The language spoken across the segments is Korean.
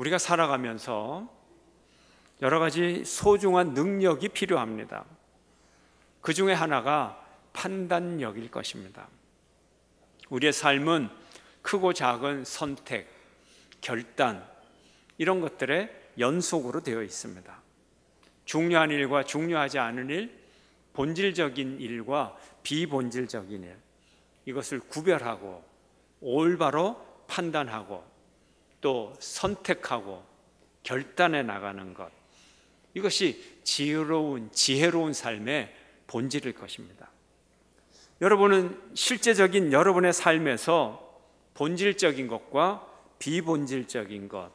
우리가 살아가면서 여러 가지 소중한 능력이 필요합니다. 그 중에 하나가 판단력일 것입니다. 우리의 삶은 크고 작은 선택, 결단, 이런 것들의 연속으로 되어 있습니다. 중요한 일과 중요하지 않은 일, 본질적인 일과 비본질적인 일, 이것을 구별하고 올바로 판단하고 또 선택하고 결단해 나가는 것. 이것이 지혜로운, 지혜로운 삶의 본질일 것입니다. 여러분은 실제적인 여러분의 삶에서 본질적인 것과 비본질적인 것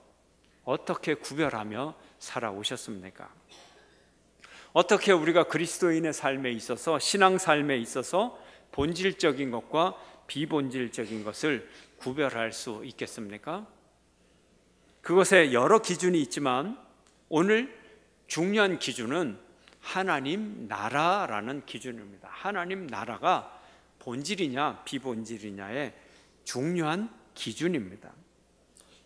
어떻게 구별하며 살아오셨습니까? 어떻게 우리가 그리스도인의 삶에 있어서 신앙 삶에 있어서 본질적인 것과 비본질적인 것을 구별할 수 있겠습니까? 그것에 여러 기준이 있지만 오늘 중요한 기준은 하나님 나라라는 기준입니다. 하나님 나라가 본질이냐 비본질이냐의 중요한 기준입니다.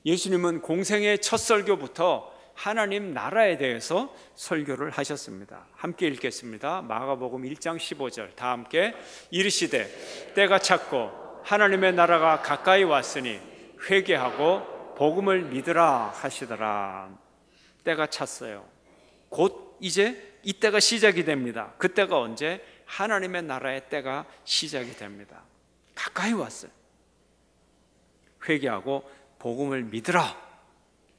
예수님은 공생의 첫 설교부터 하나님 나라에 대해서 설교를 하셨습니다. 함께 읽겠습니다. 마가복음 1장 15절. 다 함께 이르시되 때가 찼고 하나님의 나라가 가까이 왔으니 회개하고 복음을 믿으라 하시더라. 때가 찼어요. 곧 이제 이때가 시작이 됩니다. 그때가 언제? 하나님의 나라의 때가 시작이 됩니다. 가까이 왔어요. 회개하고 복음을 믿으라.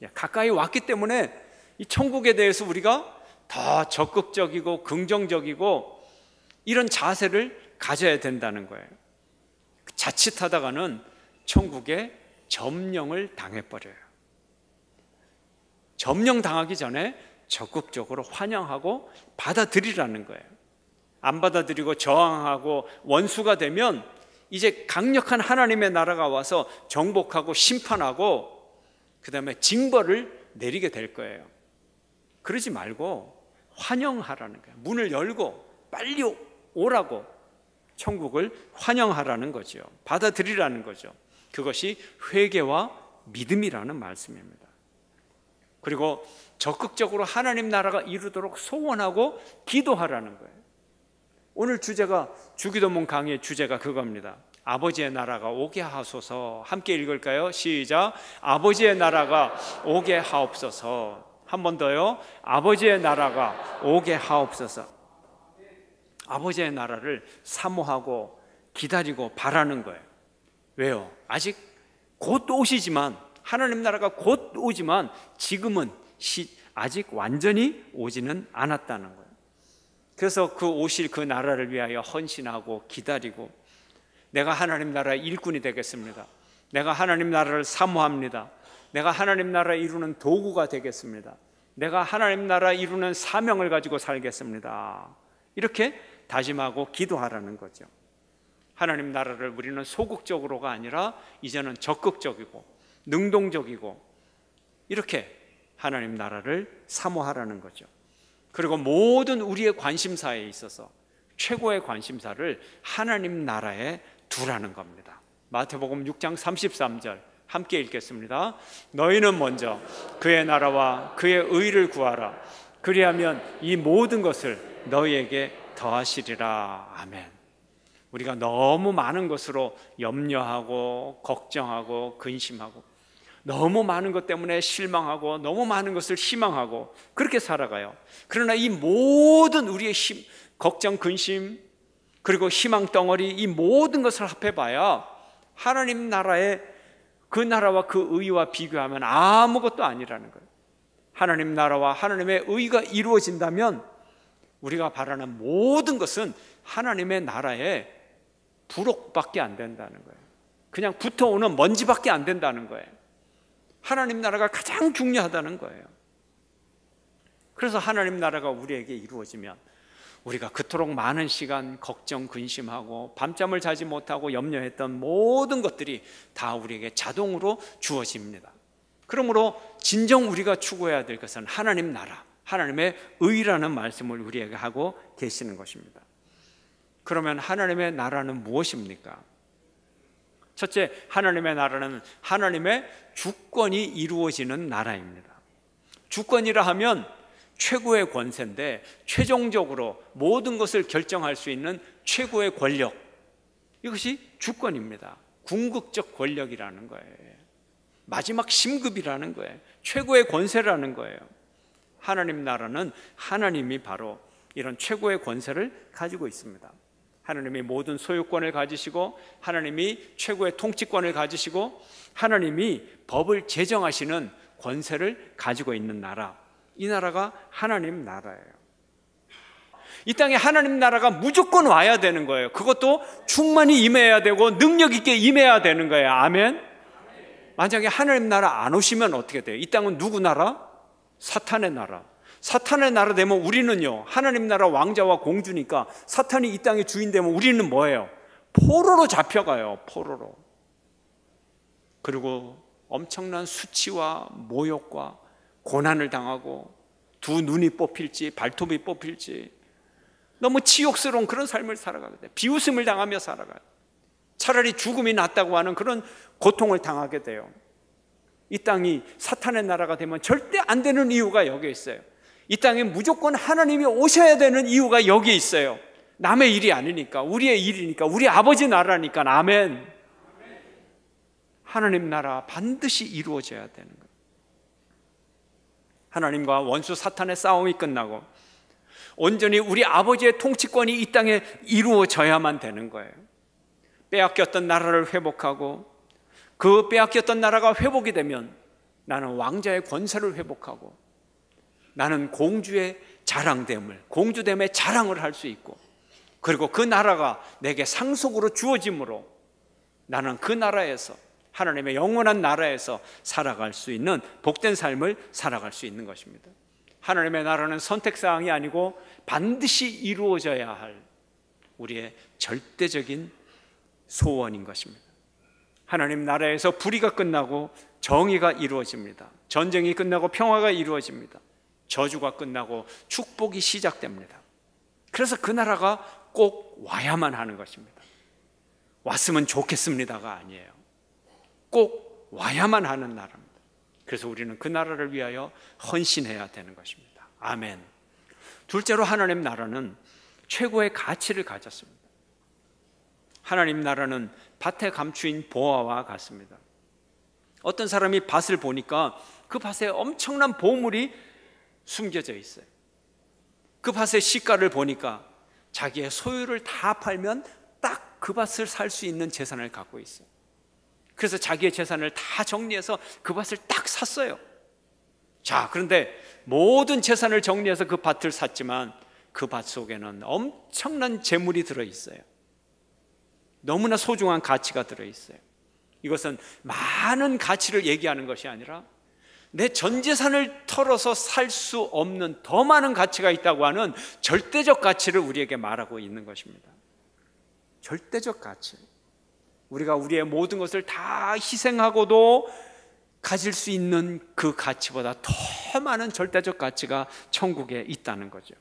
예, 가까이 왔기 때문에 이 천국에 대해서 우리가 더 적극적이고 긍정적이고 이런 자세를 가져야 된다는 거예요. 자칫하다가는 천국에 점령을 당해버려요. 점령 당하기 전에 적극적으로 환영하고 받아들이라는 거예요. 안 받아들이고 저항하고 원수가 되면 이제 강력한 하나님의 나라가 와서 정복하고 심판하고 그 다음에 징벌을 내리게 될 거예요. 그러지 말고 환영하라는 거예요. 문을 열고 빨리 오라고 천국을 환영하라는 거죠. 받아들이라는 거죠. 그것이 회개와 믿음이라는 말씀입니다. 그리고 적극적으로 하나님 나라가 이루도록 소원하고 기도하라는 거예요. 오늘 주제가 주기도문 강의 주제가 그겁니다. 아버지의 나라가 오게 하소서. 함께 읽을까요? 시작. 아버지의 나라가 오게 하옵소서. 한 번 더요. 아버지의 나라가 오게 하옵소서. 아버지의 나라를 사모하고 기다리고 바라는 거예요. 왜요? 아직 곧 오시지만 하나님 나라가 곧 오지만 지금은 시, 아직 완전히 오지는 않았다는 거예요. 그래서 그 오실 그 나라를 위하여 헌신하고 기다리고 내가 하나님 나라 일꾼이 되겠습니다. 내가 하나님 나라를 사모합니다. 내가 하나님 나라 이루는 도구가 되겠습니다. 내가 하나님 나라 이루는 사명을 가지고 살겠습니다. 이렇게 다짐하고 기도하라는 거죠. 하나님 나라를 우리는 소극적으로가 아니라 이제는 적극적이고 능동적이고 이렇게 하나님 나라를 사모하라는 거죠. 그리고 모든 우리의 관심사에 있어서 최고의 관심사를 하나님 나라에 두라는 겁니다. 마태복음 6장 33절 함께 읽겠습니다. 너희는 먼저 그의 나라와 그의 의를 구하라. 그리하면 이 모든 것을 너희에게 더하시리라. 아멘. 우리가 너무 많은 것으로 염려하고 걱정하고 근심하고 너무 많은 것 때문에 실망하고 너무 많은 것을 희망하고 그렇게 살아가요. 그러나 이 모든 우리의 힘, 걱정, 근심 그리고 희망 덩어리 이 모든 것을 합해봐야 하나님 나라의 그 나라와 그 의와 비교하면 아무것도 아니라는 거예요. 하나님 나라와 하나님의 의가 이루어진다면 우리가 바라는 모든 것은 하나님의 나라에 부록밖에 안 된다는 거예요. 그냥 붙어오는 먼지밖에 안 된다는 거예요. 하나님 나라가 가장 중요하다는 거예요. 그래서 하나님 나라가 우리에게 이루어지면 우리가 그토록 많은 시간 걱정, 근심하고 밤잠을 자지 못하고 염려했던 모든 것들이 다 우리에게 자동으로 주어집니다. 그러므로 진정 우리가 추구해야 될 것은 하나님 나라, 하나님의 의라는 말씀을 우리에게 하고 계시는 것입니다. 그러면 하나님의 나라는 무엇입니까? 첫째, 하나님의 나라는 하나님의 주권이 이루어지는 나라입니다. 주권이라 하면 최고의 권세인데 최종적으로 모든 것을 결정할 수 있는 최고의 권력. 이것이 주권입니다. 궁극적 권력이라는 거예요. 마지막 심급이라는 거예요. 최고의 권세라는 거예요. 하나님 나라는 하나님이 바로 이런 최고의 권세를 가지고 있습니다. 하나님이 모든 소유권을 가지시고 하나님이 최고의 통치권을 가지시고 하나님이 법을 제정하시는 권세를 가지고 있는 나라. 이 나라가 하나님 나라예요. 이 땅에 하나님 나라가 무조건 와야 되는 거예요. 그것도 충만히 임해야 되고 능력 있게 임해야 되는 거예요. 아멘. 만약에 하나님 나라 안 오시면 어떻게 돼요? 이 땅은 누구 나라? 사탄의 나라. 사탄의 나라 되면 우리는요, 하나님 나라 왕자와 공주니까 사탄이 이 땅의 주인 되면 우리는 뭐예요? 포로로 잡혀가요, 포로로. 그리고 엄청난 수치와 모욕과 고난을 당하고 두 눈이 뽑힐지 발톱이 뽑힐지 너무 치욕스러운 그런 삶을 살아가게 돼. 요 비웃음을 당하며 살아가요. 차라리 죽음이 낫다고 하는 그런 고통을 당하게 돼요. 이 땅이 사탄의 나라가 되면 절대 안 되는 이유가 여기에 있어요. 이 땅에 무조건 하나님이 오셔야 되는 이유가 여기에 있어요. 남의 일이 아니니까, 우리의 일이니까, 우리 아버지 나라니까, 아멘. 하나님 나라 반드시 이루어져야 되는 거예요. 하나님과 원수 사탄의 싸움이 끝나고, 온전히 우리 아버지의 통치권이 이 땅에 이루어져야만 되는 거예요. 빼앗겼던 나라를 회복하고, 그 빼앗겼던 나라가 회복이 되면 나는 왕자의 권세를 회복하고, 나는 공주의 자랑됨을, 공주됨의 자랑을 할 수 있고, 그리고 그 나라가 내게 상속으로 주어짐으로 나는 그 나라에서 하나님의 영원한 나라에서 살아갈 수 있는 복된 삶을 살아갈 수 있는 것입니다. 하나님의 나라는 선택 사항이 아니고 반드시 이루어져야 할 우리의 절대적인 소원인 것입니다. 하나님 나라에서 불의가 끝나고 정의가 이루어집니다. 전쟁이 끝나고 평화가 이루어집니다. 저주가 끝나고 축복이 시작됩니다. 그래서 그 나라가 꼭 와야만 하는 것입니다. 왔으면 좋겠습니다가 아니에요. 꼭 와야만 하는 나라입니다. 그래서 우리는 그 나라를 위하여 헌신해야 되는 것입니다. 아멘. 둘째로 하나님 나라는 최고의 가치를 가졌습니다. 하나님 나라는 밭에 감추인 보아와 같습니다. 어떤 사람이 밭을 보니까 그 밭에 엄청난 보물이 숨겨져 있어요. 그 밭의 시가를 보니까 자기의 소유를 다 팔면 딱 그 밭을 살 수 있는 재산을 갖고 있어요. 그래서 자기의 재산을 다 정리해서 그 밭을 딱 샀어요. 자, 그런데 모든 재산을 정리해서 그 밭을 샀지만 그 밭 속에는 엄청난 재물이 들어있어요. 너무나 소중한 가치가 들어있어요. 이것은 많은 가치를 얘기하는 것이 아니라 내전 재산을 털어서 살 수 없는 더 많은 가치가 있다고 하는 절대적 가치를 우리에게 말하고 있는 것입니다. 절대적 가치. 우리가 우리의 모든 것을 다 희생하고도 가질 수 있는 그 가치보다 더 많은 절대적 가치가 천국에 있다는 거죠.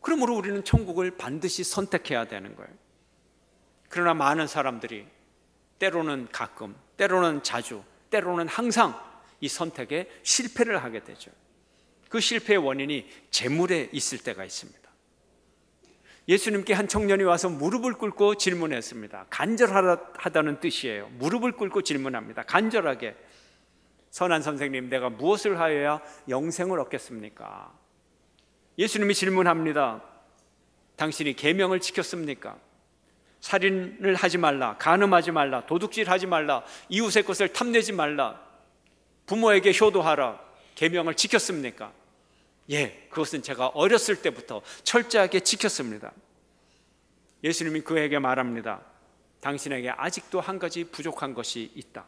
그러므로 우리는 천국을 반드시 선택해야 되는 거예요. 그러나 많은 사람들이 때로는 가끔, 때로는 자주 때로는 항상 이 선택에 실패를 하게 되죠. 그 실패의 원인이 재물에 있을 때가 있습니다. 예수님께 한 청년이 와서 무릎을 꿇고 질문했습니다. 간절하다는 뜻이에요. 무릎을 꿇고 질문합니다. 간절하게. 선한 선생님, 내가 무엇을 하여야 영생을 얻겠습니까? 예수님이 질문합니다. 당신이 계명을 지켰습니까? 살인을 하지 말라, 간음하지 말라, 도둑질하지 말라, 이웃의 것을 탐내지 말라, 부모에게 효도하라, 계명을 지켰습니까? 예, 그것은 제가 어렸을 때부터 철저하게 지켰습니다. 예수님이 그에게 말합니다. 당신에게 아직도 한 가지 부족한 것이 있다.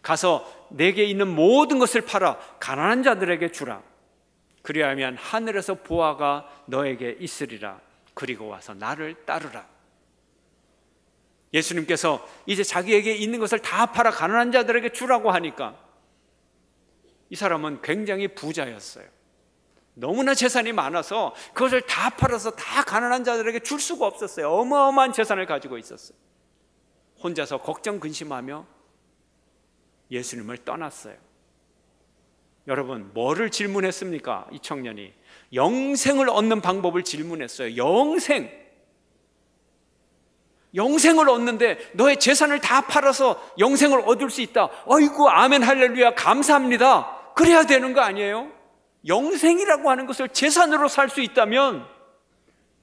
가서 내게 있는 모든 것을 팔아 가난한 자들에게 주라. 그리하면 하늘에서 보아가 너에게 있으리라. 그리고 와서 나를 따르라. 예수님께서 이제 자기에게 있는 것을 다 팔아 가난한 자들에게 주라고 하니까 이 사람은 굉장히 부자였어요. 너무나 재산이 많아서 그것을 다 팔아서 다 가난한 자들에게 줄 수가 없었어요. 어마어마한 재산을 가지고 있었어요. 혼자서 걱정 근심하며 예수님을 떠났어요. 여러분, 뭐를 질문했습니까? 이 청년이. 영생을 얻는 방법을 질문했어요. 영생. 영생을 얻는데 너의 재산을 다 팔아서 영생을 얻을 수 있다. 어이구, 아멘 할렐루야. 감사합니다. 그래야 되는 거 아니에요? 영생이라고 하는 것을 재산으로 살 수 있다면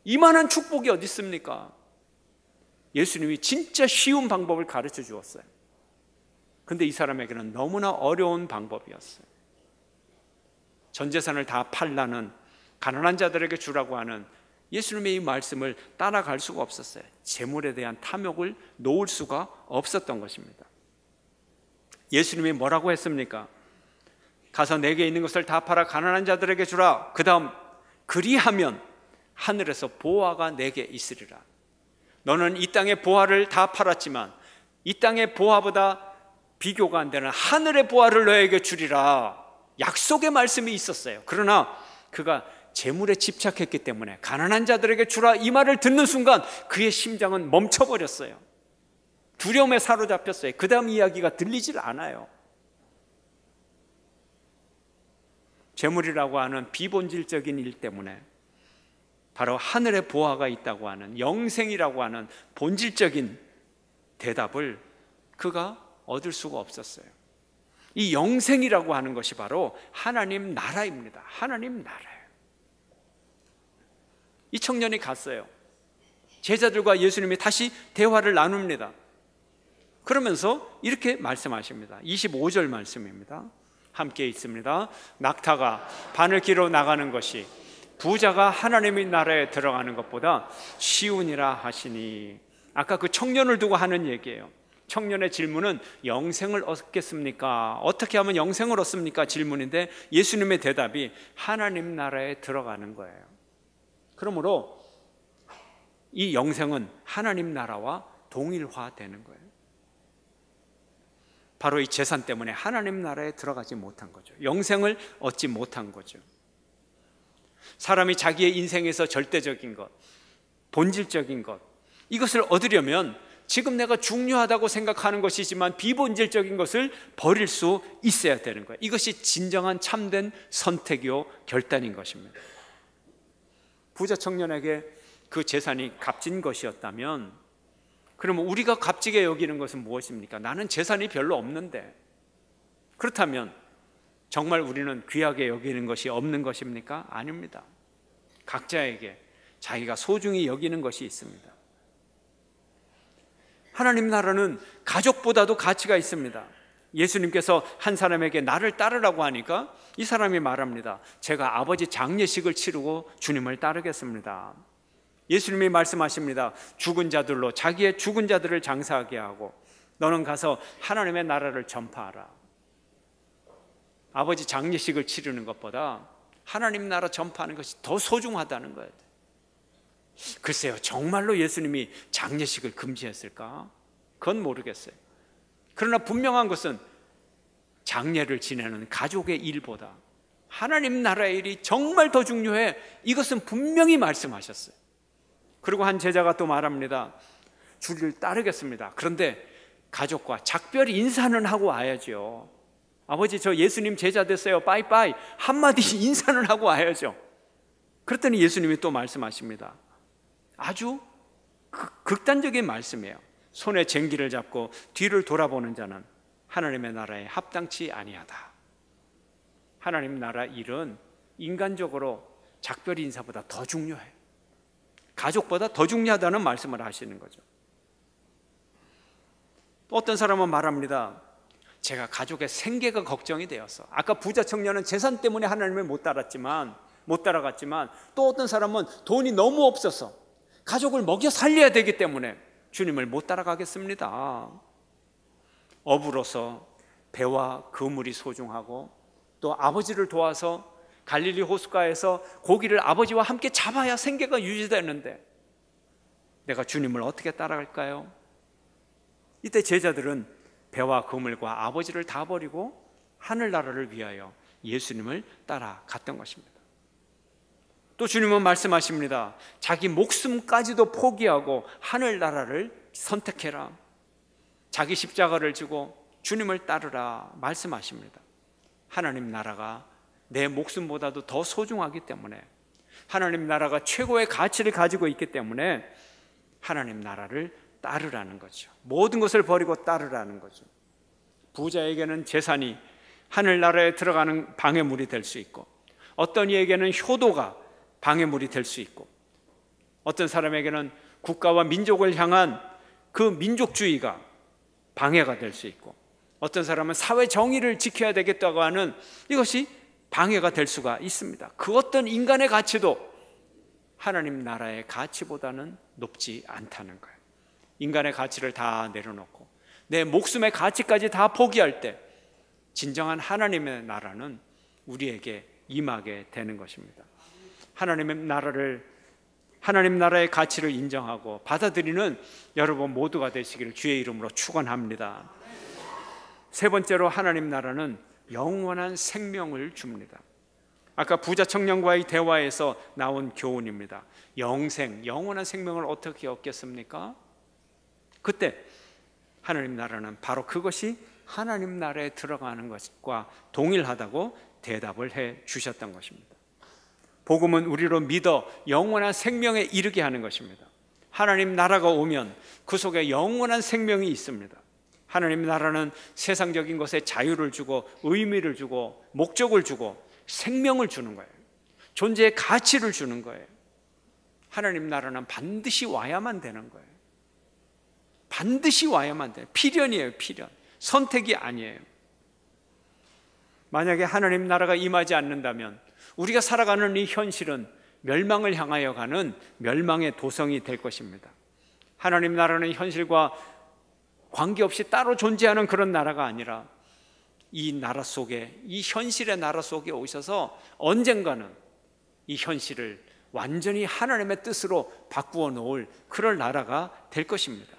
이만한 축복이 어디 있습니까? 예수님이 진짜 쉬운 방법을 가르쳐 주었어요. 근데 이 사람에게는 너무나 어려운 방법이었어요. 전 재산을 다 팔라는 가난한 자들에게 주라고 하는 예수님의 이 말씀을 따라갈 수가 없었어요. 재물에 대한 탐욕을 놓을 수가 없었던 것입니다. 예수님이 뭐라고 했습니까? 가서 내게 있는 것을 다 팔아 가난한 자들에게 주라. 그다음 그리하면 하늘에서 보화가 내게 있으리라. 너는 이 땅의 보화를 다 팔았지만 이 땅의 보화보다 비교가 안 되는 하늘의 보화를 너에게 주리라. 약속의 말씀이 있었어요. 그러나 그가 재물에 집착했기 때문에 가난한 자들에게 주라 이 말을 듣는 순간 그의 심장은 멈춰버렸어요. 두려움에 사로잡혔어요. 그 다음 이야기가 들리질 않아요. 재물이라고 하는 비본질적인 일 때문에 바로 하늘의 보화가 있다고 하는 영생이라고 하는 본질적인 대답을 그가 얻을 수가 없었어요. 이 영생이라고 하는 것이 바로 하나님 나라입니다. 하나님 나라. 이 청년이 갔어요. 제자들과 예수님이 다시 대화를 나눕니다. 그러면서 이렇게 말씀하십니다. 25절 말씀입니다. 함께 있습니다. 낙타가 바늘 길로 나가는 것이 부자가 하나님의 나라에 들어가는 것보다 쉬우니라 하시니 아까 그 청년을 두고 하는 얘기예요. 청년의 질문은 영생을 얻겠습니까? 어떻게 하면 영생을 얻습니까? 질문인데 예수님의 대답이 하나님 나라에 들어가는 거예요. 그러므로 이 영생은 하나님 나라와 동일화되는 거예요. 바로 이 재산 때문에 하나님 나라에 들어가지 못한 거죠. 영생을 얻지 못한 거죠. 사람이 자기의 인생에서 절대적인 것, 본질적인 것, 이것을 얻으려면 지금 내가 중요하다고 생각하는 것이지만 비본질적인 것을 버릴 수 있어야 되는 거예요. 이것이 진정한 참된 선택이요, 결단인 것입니다. 부자 청년에게 그 재산이 값진 것이었다면 그러면 우리가 값지게 여기는 것은 무엇입니까? 나는 재산이 별로 없는데 그렇다면 정말 우리는 귀하게 여기는 것이 없는 것입니까? 아닙니다. 각자에게 자기가 소중히 여기는 것이 있습니다. 하나님 나라는 가족보다도 가치가 있습니다. 예수님께서 한 사람에게 나를 따르라고 하니까 이 사람이 말합니다. 제가 아버지 장례식을 치르고 주님을 따르겠습니다. 예수님이 말씀하십니다. 죽은 자들로 자기의 죽은 자들을 장사하게 하고 너는 가서 하나님의 나라를 전파하라. 아버지 장례식을 치르는 것보다 하나님 나라 전파하는 것이 더 소중하다는 거예요. 글쎄요, 정말로 예수님이 장례식을 금지했을까? 그건 모르겠어요. 그러나 분명한 것은 장례를 지내는 가족의 일보다 하나님 나라의 일이 정말 더 중요해. 이것은 분명히 말씀하셨어요. 그리고 한 제자가 또 말합니다. 주를 따르겠습니다. 그런데 가족과 작별 인사는 하고 와야죠. 아버지, 저 예수님 제자 됐어요. 빠이빠이. 한마디 인사는 하고 와야죠. 그랬더니 예수님이 또 말씀하십니다. 아주 극단적인 말씀이에요. 손에 쟁기를 잡고 뒤를 돌아보는 자는 하나님의 나라에 합당치 아니하다. 하나님 나라 일은 인간적으로 작별 인사보다 더 중요해. 가족보다 더 중요하다는 말씀을 하시는 거죠. 어떤 사람은 말합니다. 제가 가족의 생계가 걱정이 되어서 아까 부자 청년은 재산 때문에 하나님을 못 따랐지만 못 따라갔지만 또 어떤 사람은 돈이 너무 없어서 가족을 먹여 살려야 되기 때문에 주님을 못 따라가겠습니다. 업으로서 배와 그물이 소중하고 또 아버지를 도와서 갈릴리 호숫가에서 고기를 아버지와 함께 잡아야 생계가 유지되는데 내가 주님을 어떻게 따라갈까요? 이때 제자들은 배와 그물과 아버지를 다 버리고 하늘나라를 위하여 예수님을 따라갔던 것입니다. 또 주님은 말씀하십니다. 자기 목숨까지도 포기하고 하늘나라를 선택해라. 자기 십자가를 지고 주님을 따르라 말씀하십니다. 하나님 나라가 내 목숨보다도 더 소중하기 때문에 하나님 나라가 최고의 가치를 가지고 있기 때문에 하나님 나라를 따르라는 거죠. 모든 것을 버리고 따르라는 거죠. 부자에게는 재산이 하늘나라에 들어가는 방해물이 될 수 있고 어떤 이에게는 효도가 방해물이 될 수 있고 어떤 사람에게는 국가와 민족을 향한 그 민족주의가 방해가 될 수 있고 어떤 사람은 사회 정의를 지켜야 되겠다고 하는 이것이 방해가 될 수가 있습니다. 그 어떤 인간의 가치도 하나님 나라의 가치보다는 높지 않다는 거예요. 인간의 가치를 다 내려놓고 내 목숨의 가치까지 다 포기할 때 진정한 하나님의 나라는 우리에게 임하게 되는 것입니다. 하나님의 나라를 하나님 나라의 가치를 인정하고 받아들이는 여러분 모두가 되시기를 주의 이름으로 축원합니다. 세 번째로 하나님 나라는 영원한 생명을 줍니다. 아까 부자 청년과의 대화에서 나온 교훈입니다. 영생, 영원한 생명을 어떻게 얻겠습니까? 그때 하나님 나라는 바로 그것이 하나님 나라에 들어가는 것과 동일하다고 대답을 해 주셨던 것입니다. 복음은 우리로 믿어 영원한 생명에 이르게 하는 것입니다. 하나님 나라가 오면 그 속에 영원한 생명이 있습니다. 하나님 나라는 세상적인 것에 자유를 주고 의미를 주고 목적을 주고 생명을 주는 거예요. 존재의 가치를 주는 거예요. 하나님 나라는 반드시 와야만 되는 거예요. 반드시 와야만 돼요. 필연이에요, 필연. 선택이 아니에요. 만약에 하나님 나라가 임하지 않는다면 우리가 살아가는 이 현실은 멸망을 향하여 가는 멸망의 도성이 될 것입니다. 하나님 나라는 현실과 관계없이 따로 존재하는 그런 나라가 아니라 이 나라 속에, 이 현실의 나라 속에 오셔서 언젠가는 이 현실을 완전히 하나님의 뜻으로 바꾸어 놓을 그럴 나라가 될 것입니다.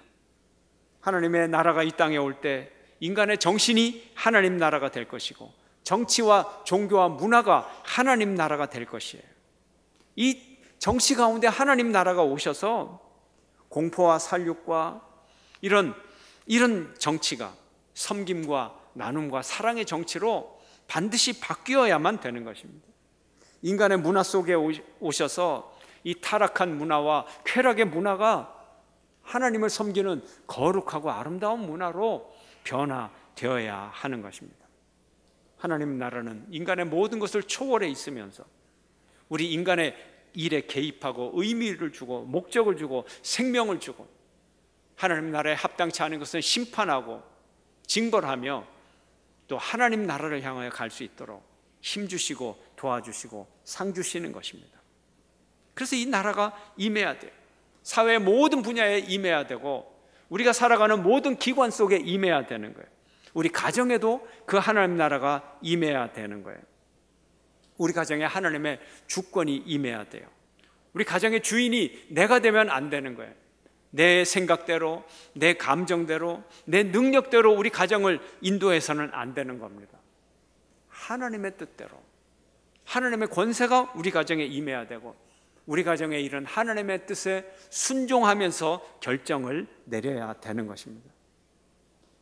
하나님의 나라가 이 땅에 올 때 인간의 정신이 하나님 나라가 될 것이고 정치와 종교와 문화가 하나님 나라가 될 것이에요. 이 정치 가운데 하나님 나라가 오셔서 공포와 살육과 이런 이런 정치가 섬김과 나눔과 사랑의 정치로 반드시 바뀌어야만 되는 것입니다. 인간의 문화 속에 오셔서 이 타락한 문화와 쾌락의 문화가 하나님을 섬기는 거룩하고 아름다운 문화로 변화되어야 하는 것입니다. 하나님 나라는 인간의 모든 것을 초월해 있으면서 우리 인간의 일에 개입하고 의미를 주고 목적을 주고 생명을 주고 하나님 나라에 합당치 않은 것은 심판하고 징벌하며 또 하나님 나라를 향하여 갈 수 있도록 힘 주시고 도와주시고 상 주시는 것입니다. 그래서 이 나라가 임해야 돼요. 사회의 모든 분야에 임해야 되고 우리가 살아가는 모든 기관 속에 임해야 되는 거예요. 우리 가정에도 그 하나님 나라가 임해야 되는 거예요. 우리 가정에 하나님의 주권이 임해야 돼요. 우리 가정의 주인이 내가 되면 안 되는 거예요. 내 생각대로, 내 감정대로, 내 능력대로 우리 가정을 인도해서는 안 되는 겁니다. 하나님의 뜻대로. 하나님의 권세가 우리 가정에 임해야 되고, 우리 가정의 일은 하나님의 뜻에 순종하면서 결정을 내려야 되는 것입니다.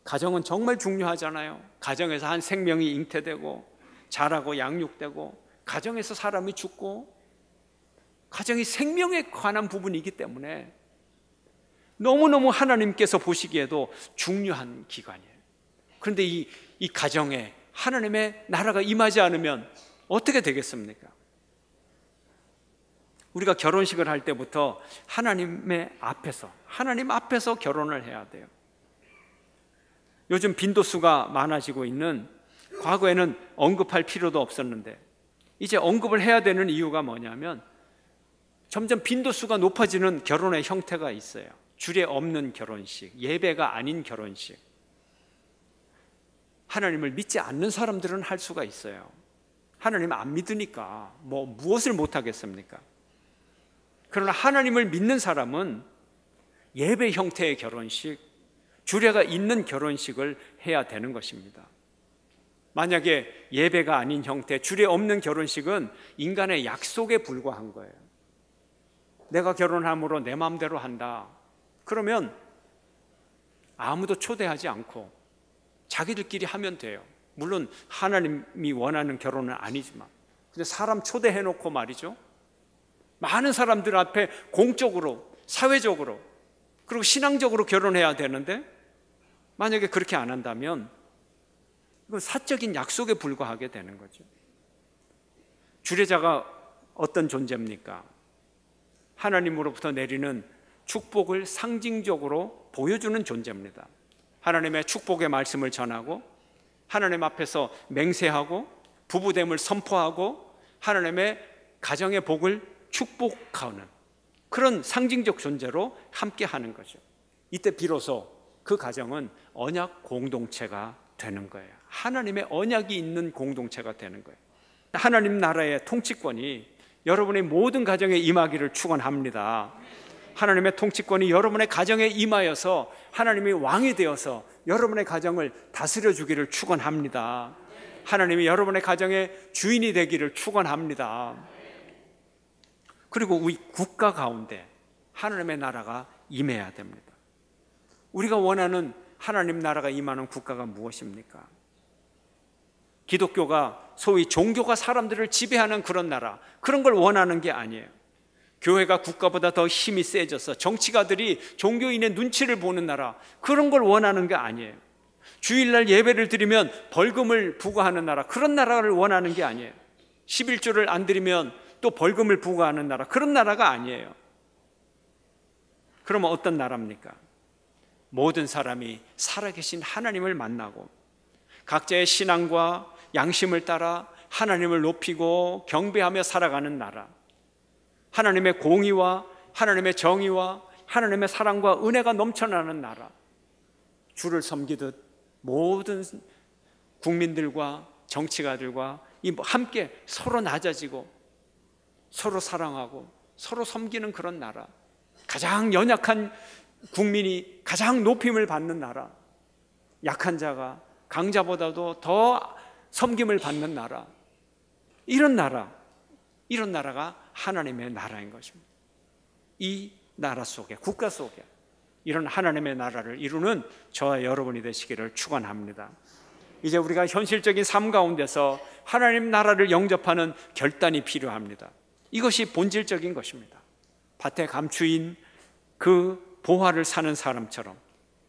가정은 정말 중요하잖아요. 가정에서 한 생명이 잉태되고 자라고 양육되고 가정에서 사람이 죽고 가정이 생명에 관한 부분이기 때문에 너무너무 하나님께서 보시기에도 중요한 기관이에요. 그런데 이, 이 가정에 하나님의 나라가 임하지 않으면 어떻게 되겠습니까? 우리가 결혼식을 할 때부터 하나님의 앞에서, 하나님 앞에서 결혼을 해야 돼요. 요즘 빈도수가 많아지고 있는 과거에는 언급할 필요도 없었는데 이제 언급을 해야 되는 이유가 뭐냐면 점점 빈도수가 높아지는 결혼의 형태가 있어요. 줄에 없는 결혼식, 예배가 아닌 결혼식. 하나님을 믿지 않는 사람들은 할 수가 있어요. 하나님 안 믿으니까 뭐 무엇을 못 하겠습니까? 그러나 하나님을 믿는 사람은 예배 형태의 결혼식, 주례가 있는 결혼식을 해야 되는 것입니다. 만약에 예배가 아닌 형태, 주례 없는 결혼식은 인간의 약속에 불과한 거예요. 내가 결혼함으로 내 마음대로 한다. 그러면 아무도 초대하지 않고 자기들끼리 하면 돼요. 물론 하나님이 원하는 결혼은 아니지만. 근데 사람 초대해 놓고 말이죠. 많은 사람들 앞에 공적으로, 사회적으로, 그리고 신앙적으로 결혼해야 되는데 만약에 그렇게 안 한다면 이건 사적인 약속에 불과하게 되는 거죠. 주례자가 어떤 존재입니까? 하나님으로부터 내리는 축복을 상징적으로 보여주는 존재입니다. 하나님의 축복의 말씀을 전하고 하나님 앞에서 맹세하고 부부됨을 선포하고 하나님의 가정의 복을 축복하는 그런 상징적 존재로 함께 하는 거죠. 이때 비로소 그 가정은 언약 공동체가 되는 거예요. 하나님의 언약이 있는 공동체가 되는 거예요. 하나님 나라의 통치권이 여러분의 모든 가정에 임하기를 축원합니다. 하나님의 통치권이 여러분의 가정에 임하여서 하나님이 왕이 되어서 여러분의 가정을 다스려 주기를 축원합니다. 하나님이 여러분의 가정의 주인이 되기를 축원합니다. 그리고 우리 국가 가운데 하나님의 나라가 임해야 됩니다. 우리가 원하는 하나님 나라가 임하는 국가가 무엇입니까? 기독교가 소위 종교가 사람들을 지배하는 그런 나라 그런 걸 원하는 게 아니에요. 교회가 국가보다 더 힘이 세져서 정치가들이 종교인의 눈치를 보는 나라 그런 걸 원하는 게 아니에요. 주일날 예배를 드리면 벌금을 부과하는 나라 그런 나라를 원하는 게 아니에요. 11조를 안 드리면 또 벌금을 부과하는 나라 그런 나라가 아니에요. 그러면 어떤 나라입니까? 모든 사람이 살아계신 하나님을 만나고 각자의 신앙과 양심을 따라 하나님을 높이고 경배하며 살아가는 나라. 하나님의 공의와 하나님의 정의와 하나님의 사랑과 은혜가 넘쳐나는 나라. 주를 섬기듯 모든 국민들과 정치가들과 함께 서로 낮아지고 서로 사랑하고 서로 섬기는 그런 나라. 가장 연약한 국민이 가장 높임을 받는 나라, 약한 자가 강자보다도 더 섬김을 받는 나라, 이런 나라, 이런 나라가 하나님의 나라인 것입니다. 이 나라 속에, 국가 속에 이런 하나님의 나라를 이루는 저와 여러분이 되시기를 축원합니다. 이제 우리가 현실적인 삶 가운데서 하나님 나라를 영접하는 결단이 필요합니다. 이것이 본질적인 것입니다. 밭에 감추인 그 보화를 사는 사람처럼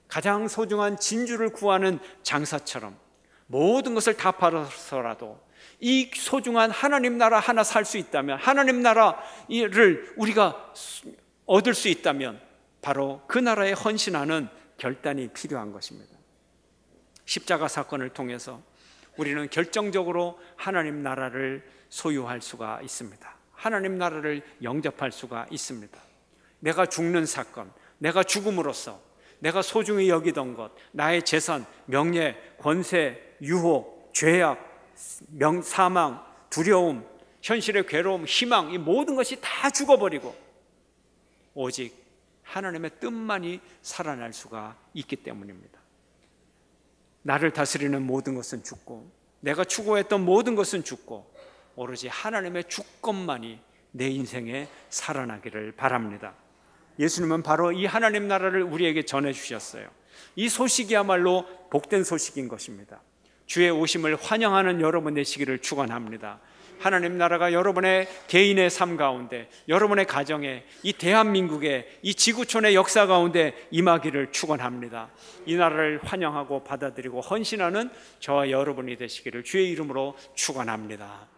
가장 소중한 진주를 구하는 장사처럼 모든 것을 다 팔아서라도 이 소중한 하나님 나라 하나 살 수 있다면 하나님 나라를 우리가 얻을 수 있다면 바로 그 나라에 헌신하는 결단이 필요한 것입니다. 십자가 사건을 통해서 우리는 결정적으로 하나님 나라를 소유할 수가 있습니다. 하나님 나라를 영접할 수가 있습니다. 내가 죽는 사건, 내가 죽음으로써 내가 소중히 여기던 것, 나의 재산, 명예, 권세, 유혹, 죄악, 명, 사망, 두려움, 현실의 괴로움, 희망, 이 모든 것이 다 죽어버리고 오직 하나님의 뜻만이 살아날 수가 있기 때문입니다. 나를 다스리는 모든 것은 죽고 내가 추구했던 모든 것은 죽고 오로지 하나님의 주권만이 내 인생에 살아나기를 바랍니다. 예수님은 바로 이 하나님 나라를 우리에게 전해 주셨어요. 이 소식이야말로 복된 소식인 것입니다. 주의 오심을 환영하는 여러분 되시기를 축원합니다. 하나님 나라가 여러분의 개인의 삶 가운데, 여러분의 가정에, 이 대한민국의 이 지구촌의 역사 가운데 임하기를 축원합니다. 이 나라를 환영하고 받아들이고 헌신하는 저와 여러분이 되시기를 주의 이름으로 축원합니다.